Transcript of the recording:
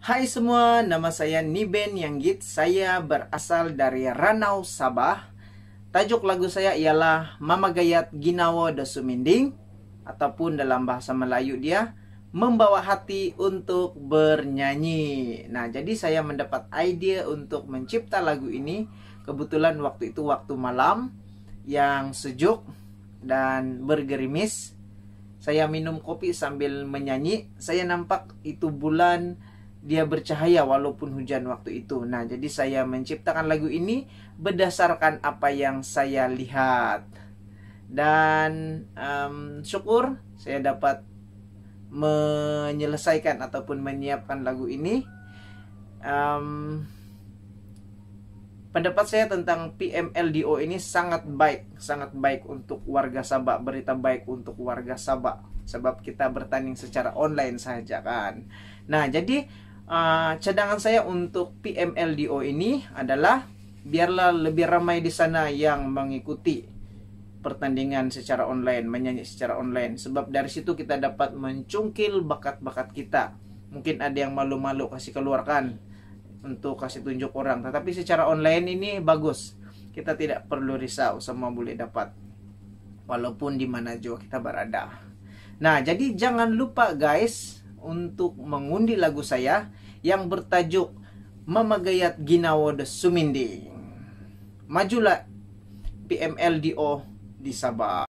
Hai semua, nama saya Niben Yanggit. Saya berasal dari Ranau, Sabah. Tajuk lagu saya ialah Mama Gayat Ginawa Dasuminding ataupun dalam bahasa Melayu dia membawa hati untuk bernyanyi. Nah, jadi saya mendapat idea untuk mencipta lagu ini. Kebetulan waktu itu waktu malam yang sejuk dan bergerimis. Saya minum kopi sambil menyanyi. Saya nampak itu bulan dia bercahaya walaupun hujan waktu itu. Nah, jadi saya menciptakan lagu ini berdasarkan apa yang saya lihat. Dan um, syukur saya dapat menyelesaikan ataupun menyiapkan lagu ini. Um, pendapat saya tentang PMLDO ini sangat baik, sangat baik untuk warga Sabak, berita baik untuk warga Sabak. Sebab kita bertanding secara online saja kan. Nah, jadi uh, cadangan saya untuk PMLDO ini adalah biarlah lebih ramai di sana yang mengikuti pertandingan secara online, menyanyi secara online. Sebab dari situ kita dapat mencungkil bakat-bakat kita. Mungkin ada yang malu-malu kasih keluarkan untuk kasih tunjuk orang. Tetapi secara online ini bagus. Kita tidak perlu risau semua boleh dapat. Walaupun di mana juga kita berada. Nah, jadi jangan lupa guys untuk mengundi lagu saya yang bertajuk Mama Ginawa de Suminding. Majulah PMLDO di Sabah.